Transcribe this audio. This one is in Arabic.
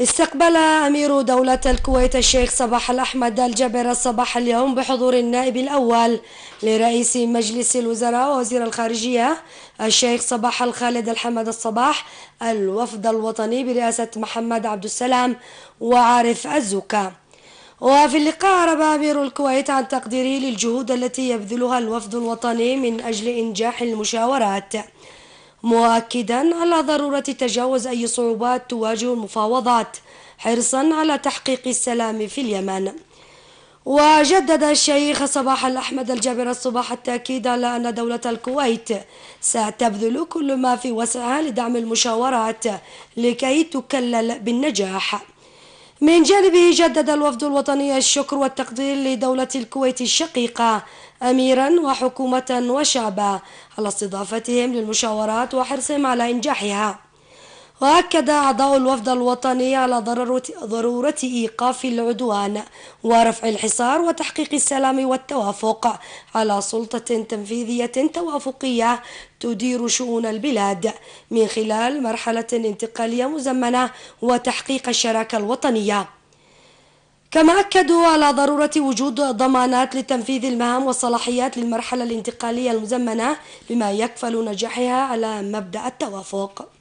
استقبل أمير دولة الكويت الشيخ صباح الأحمد الجبر الصباح اليوم بحضور النائب الأول لرئيس مجلس الوزراء ووزير الخارجية الشيخ صباح الخالد الحمد الصباح الوفد الوطني برئاسة محمد عبد السلام وعارف الزكا وفي اللقاء عرب أمير الكويت عن تقديره للجهود التي يبذلها الوفد الوطني من أجل إنجاح المشاورات مؤكدا على ضرورة تجاوز أي صعوبات تواجه المفاوضات حرصا على تحقيق السلام في اليمن وجدد الشيخ صباح الأحمد الجابر الصباح التأكيد على أن دولة الكويت ستبذل كل ما في وسعها لدعم المشاورات لكي تكلل بالنجاح من جانبه جدد الوفد الوطني الشكر والتقدير لدولة الكويت الشقيقة أميرا وحكومة وشعبا على استضافتهم للمشاورات وحرصهم على إنجاحها وأكد أعضاء الوفد الوطني على ضرورة إيقاف العدوان ورفع الحصار وتحقيق السلام والتوافق على سلطة تنفيذية توافقية تدير شؤون البلاد من خلال مرحلة انتقالية مزمنة وتحقيق الشراكة الوطنية كما أكدوا على ضرورة وجود ضمانات لتنفيذ المهام والصلاحيات للمرحلة الانتقالية المزمنة بما يكفل نجاحها على مبدأ التوافق